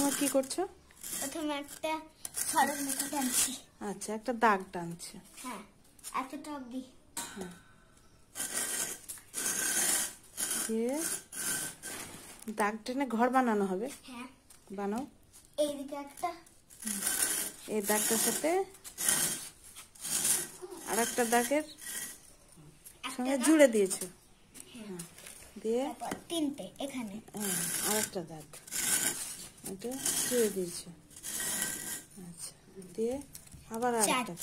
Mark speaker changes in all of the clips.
Speaker 1: তোমার কি করছো
Speaker 2: প্রথমে একটা সরল রেখা টানছি
Speaker 1: আচ্ছা একটা দাগ টানছি
Speaker 2: হ্যাঁ এতটা অবধি হ্যাঁ
Speaker 1: দিয়ে দাগ টেনে ঘর বানানো হবে হ্যাঁ বানাও
Speaker 2: এইদিকে একটা
Speaker 1: এই দাগটার সাথে আর একটা দাগের সঙ্গে জুড়ে দিয়েছো হ্যাঁ। হ্যাঁ, দিয়ে তিনটে এখানে হ্যাঁ, আর একটা দাগ এটা দিয়েছি আচ্ছা দিয়ে আবার আরেকটা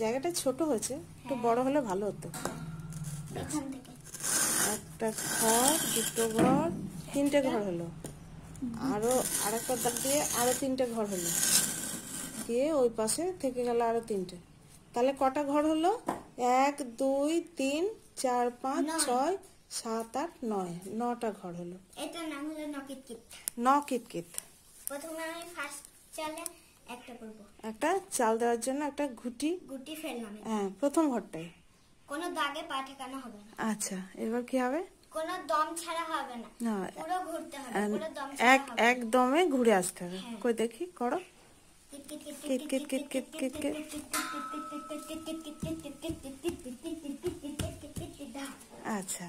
Speaker 1: জায়গাটা ছোট হয়েছে একটু হ্যাঁ। বড় হলে ভালো হতো একটা ঘর দুটো ঘর তিনটে ঘর হলো আরো একটা দাগ দিয়ে আরো তিনটে ঘর হলো দিয়ে ওই পাশে থেকে গেল আরো তিনটে তাহলে কটা ঘর হলো এক দুই তিন চার পাঁচ ছয় সাত আট নয় নটা ঘর হলো
Speaker 2: এটার নাম হলো প্রথমে আমি ফার্স্ট চালে একটা করব
Speaker 1: একটা চাল দেওয়ার জন্য একটা গুটি গুটি ফেললাম হ্যাঁ প্রথম ঘরটাই
Speaker 2: কোনো দাগে পা ঠেকানো হবে
Speaker 1: না আচ্ছা এবার কি হবে
Speaker 2: কোনো দম ছাড়া হবে না পুরো ঘুরতে হবে পুরো দম এক এক দমে ঘুরে আসতে
Speaker 1: হবে কই দেখি করো
Speaker 2: কিট কিট কিট কিট কিট কিট কিট কিট কিট কিট কিট কিট কিট কিট কিট কিট কিট কিট
Speaker 1: আচ্ছা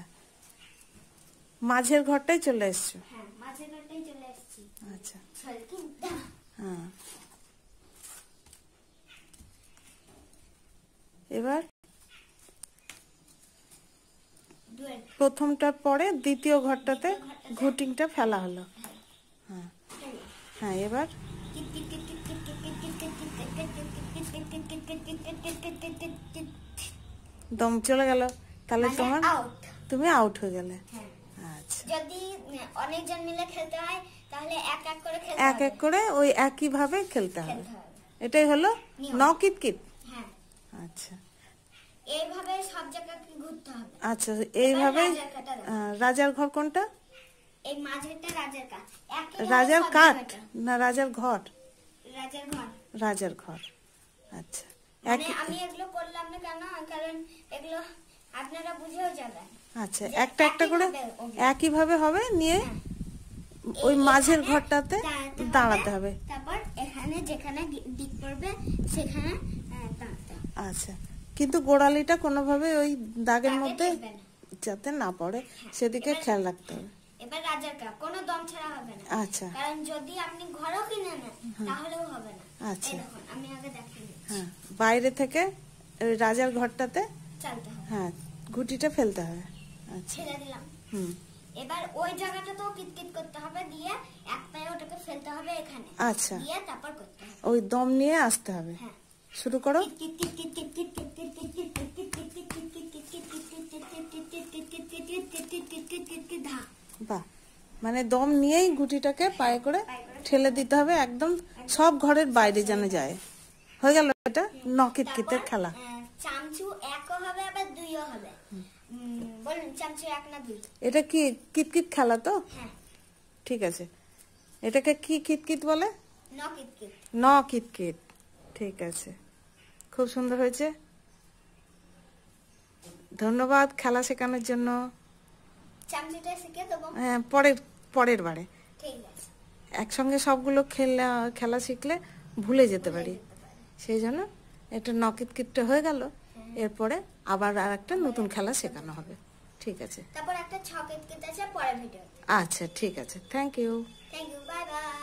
Speaker 1: মাঝের ঘরটাই চলে এসছো
Speaker 2: হ্যাঁ, আচ্ছা।
Speaker 1: হ্যাঁ। এবার প্রথমটার পরে দ্বিতীয় ঘরটাতে ঘুটিংটা ফেলা হলো হ্যাঁ হ্যাঁ এবার দম চলে গেল তাহলে মানে তোমার তুমি আউট হয়ে গেলে
Speaker 2: হ্যাঁ। আচ্ছা হ্যাঁ, অনেকজন খেলতে এক এক করে এক
Speaker 1: এক করে ওই একই ভাবে খেলতে হবে এটাই হলো নকিট কিট আচ্ছা আচ্ছা এইভাবে আচ্ছা, রাজার ঘর কোনটা
Speaker 2: রাজার কাঠ
Speaker 1: না রাজার ঘর রাজার ঘর রাজার ঘর আচ্ছা
Speaker 2: মানে আমি এগুলো করলাম না কেন কারণ এগুলো আপনারা বুঝেও যাবেন
Speaker 1: আচ্ছা একটা একটা করে একইভাবে হবে নিয়ে হ্যাঁ। ওই মাঝের ঘরটাতে দাঁড়াতে হবে
Speaker 2: তারপর এখানে যেখানে দিক সেখানে
Speaker 1: আচ্ছা কিন্তু গোড়ালিটা কোনোভাবে ওই দাগের মধ্যে যাতে না পড়ে হ্যাঁ, সেদিকে খেয়াল রাখতে হবে
Speaker 2: এবার রাজার কাপ কোনো দম ছাড়া হবে না আচ্ছা কারণ যদি আপনি ঘরও কিনে নেন তাহলেও হবে না আচ্ছা আমি আগে হ্যাঁ
Speaker 1: বাইরে থেকে রাজার ঘরটাতে হ্যাঁ গুটিটা ফেলতে হবে
Speaker 2: আচ্ছা। ছেড়ে দিলাম এবার ওই জায়গাটা তো কিটকিট করতে হবে দিয়ে এক পায়ে ওটাকে ফেলতে হবে এখানে আচ্ছা দিয়ে তারপর করতে হবে
Speaker 1: ওই দম নিয়ে আসতে হবে হ্যাঁ শুরু করো বাহ মানে দম নিয়েই গুটিটাকে হ্যাঁ, পায়ে করে ঠেলে দিতে হবে একদম সব ঘরের বাইরে যেন যায় হয়ে গেল এটা নকিত খেলা
Speaker 2: চামচু একও হবে আবার দুইও হবে বলুন চামচের এক না দুই
Speaker 1: এটা কি কিতকিত খেলা তো হ্যাঁ ঠিক আছে এটাকে কি কিতকিত বলে ন কিতকিত ন কিতকিত ঠিক আছে খুব সুন্দর হয়েছে ধন্যবাদ খেলা শেখানোর জন্য
Speaker 2: চামচটা শিখে দেবো হ্যাঁ
Speaker 1: পরের পরের বারে ঠিক আছে একসঙ্গে সবগুলো খেলা খেলা শিখলে ভুলে যেতে পারি সেই জন্য এটা নকিত কিটটা হয়ে গেল হ্যাঁ। এরপরে আবার আর একটা নতুন খেলা শেখানো হবে ঠিক আছে
Speaker 2: তারপর একটা ছকেট আছে পরে ভিডিও
Speaker 1: আচ্ছা ঠিক আছে thank you
Speaker 2: thank you bye by